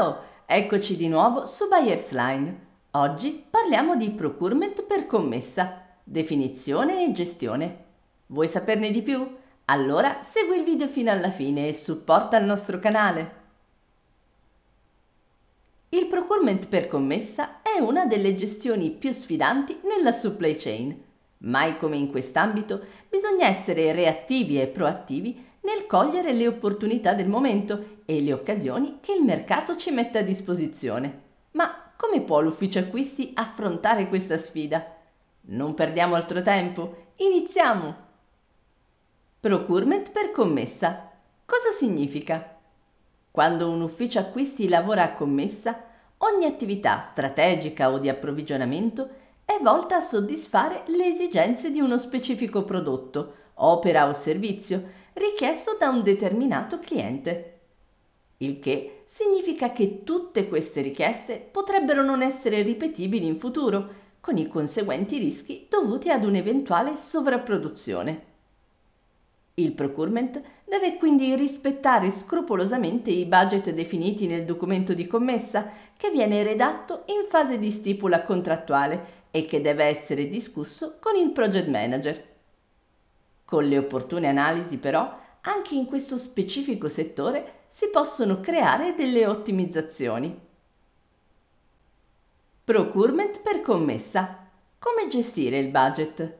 Ciao, eccoci di nuovo su Bayer's Line. Oggi parliamo di procurement per commessa, definizione e gestione. Vuoi saperne di più? Allora segui il video fino alla fine e supporta il nostro canale. Il procurement per commessa è una delle gestioni più sfidanti nella supply chain. Mai come in quest'ambito bisogna essere reattivi e proattivi nel cogliere le opportunità del momento e le occasioni che il mercato ci mette a disposizione. Ma come può l'ufficio acquisti affrontare questa sfida? Non perdiamo altro tempo, iniziamo! Procurement per commessa. Cosa significa? Quando un ufficio acquisti lavora a commessa, ogni attività strategica o di approvvigionamento è volta a soddisfare le esigenze di uno specifico prodotto, opera o servizio, richiesto da un determinato cliente. Il che significa che tutte queste richieste potrebbero non essere ripetibili in futuro, con i conseguenti rischi dovuti ad un'eventuale sovrapproduzione. Il procurement deve quindi rispettare scrupolosamente i budget definiti nel documento di commessa che viene redatto in fase di stipula contrattuale e che deve essere discusso con il project manager. Con le opportune analisi però, anche in questo specifico settore si possono creare delle ottimizzazioni. Procurement per commessa. Come gestire il budget?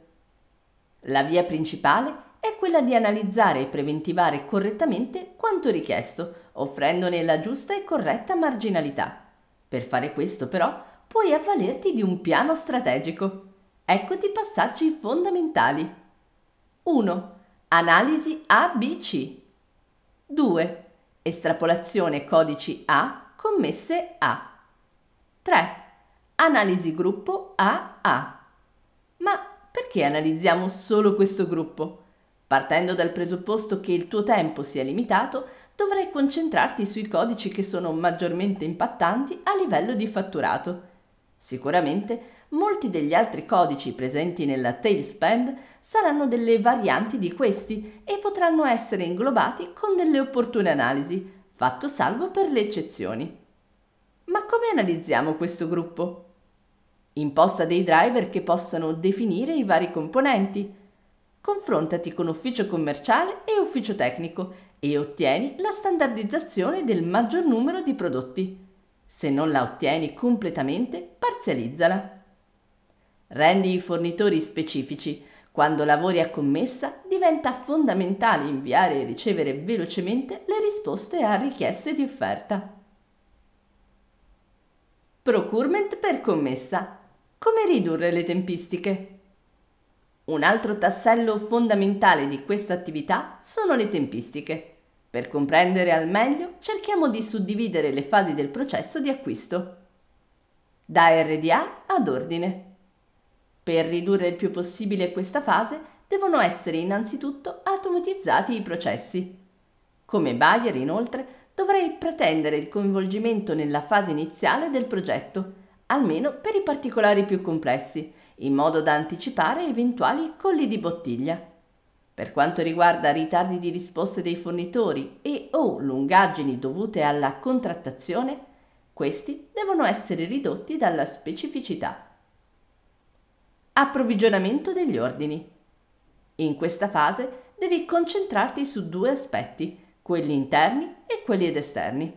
La via principale è quella di analizzare e preventivare correttamente quanto richiesto, offrendone la giusta e corretta marginalità. Per fare questo però puoi avvalerti di un piano strategico. Ecco i passaggi fondamentali. 1. Analisi ABC. 2. Estrapolazione codici A, commesse A. 3. Analisi gruppo AA. Ma perché analizziamo solo questo gruppo? Partendo dal presupposto che il tuo tempo sia limitato, dovrai concentrarti sui codici che sono maggiormente impattanti a livello di fatturato. Sicuramente Molti degli altri codici presenti nella Tailspend saranno delle varianti di questi e potranno essere inglobati con delle opportune analisi, fatto salvo per le eccezioni. Ma come analizziamo questo gruppo? Imposta dei driver che possano definire i vari componenti. Confrontati con ufficio commerciale e ufficio tecnico e ottieni la standardizzazione del maggior numero di prodotti. Se non la ottieni completamente, parzializzala. Rendi i fornitori specifici. Quando lavori a commessa diventa fondamentale inviare e ricevere velocemente le risposte a richieste di offerta. Procurement per commessa. Come ridurre le tempistiche? Un altro tassello fondamentale di questa attività sono le tempistiche. Per comprendere al meglio, cerchiamo di suddividere le fasi del processo di acquisto. Da RDA ad ordine. Per ridurre il più possibile questa fase devono essere innanzitutto automatizzati i processi. Come buyer inoltre dovrei pretendere il coinvolgimento nella fase iniziale del progetto, almeno per i particolari più complessi, in modo da anticipare eventuali colli di bottiglia. Per quanto riguarda ritardi di risposte dei fornitori e o lungaggini dovute alla contrattazione, questi devono essere ridotti dalla specificità Approvvigionamento degli ordini. In questa fase devi concentrarti su due aspetti, quelli interni e quelli ed esterni.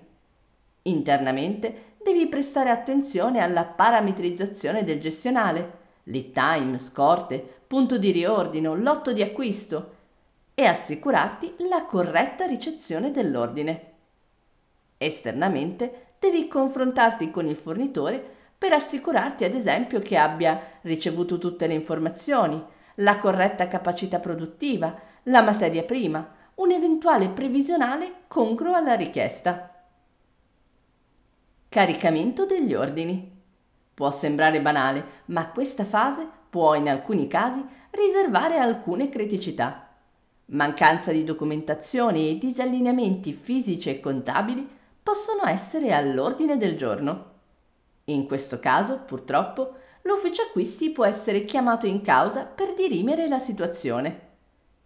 Internamente devi prestare attenzione alla parametrizzazione del gestionale, lead time, scorte, punto di riordino, lotto di acquisto e assicurarti la corretta ricezione dell'ordine. Esternamente devi confrontarti con il fornitore per assicurarti ad esempio che abbia ricevuto tutte le informazioni, la corretta capacità produttiva, la materia prima, un eventuale previsionale congruo alla richiesta. Caricamento degli ordini. Può sembrare banale, ma questa fase può in alcuni casi riservare alcune criticità. Mancanza di documentazione e disallineamenti fisici e contabili possono essere all'ordine del giorno. In questo caso, purtroppo, l'ufficio acquisti può essere chiamato in causa per dirimere la situazione.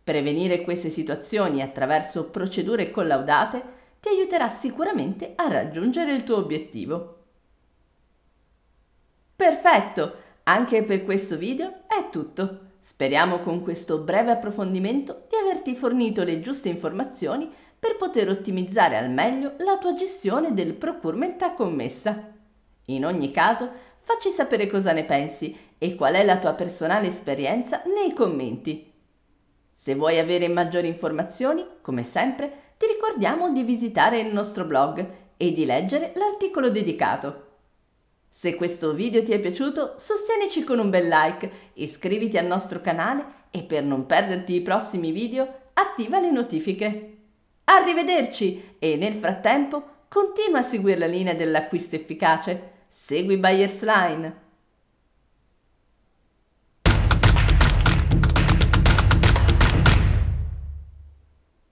Prevenire queste situazioni attraverso procedure collaudate ti aiuterà sicuramente a raggiungere il tuo obiettivo. Perfetto! Anche per questo video è tutto. Speriamo con questo breve approfondimento di averti fornito le giuste informazioni per poter ottimizzare al meglio la tua gestione del procurement a commessa. In ogni caso, facci sapere cosa ne pensi e qual è la tua personale esperienza nei commenti. Se vuoi avere maggiori informazioni, come sempre, ti ricordiamo di visitare il nostro blog e di leggere l'articolo dedicato. Se questo video ti è piaciuto, sostienici con un bel like, iscriviti al nostro canale e per non perderti i prossimi video, attiva le notifiche. Arrivederci e nel frattempo continua a seguire la linea dell'acquisto efficace Segui Bayers Line.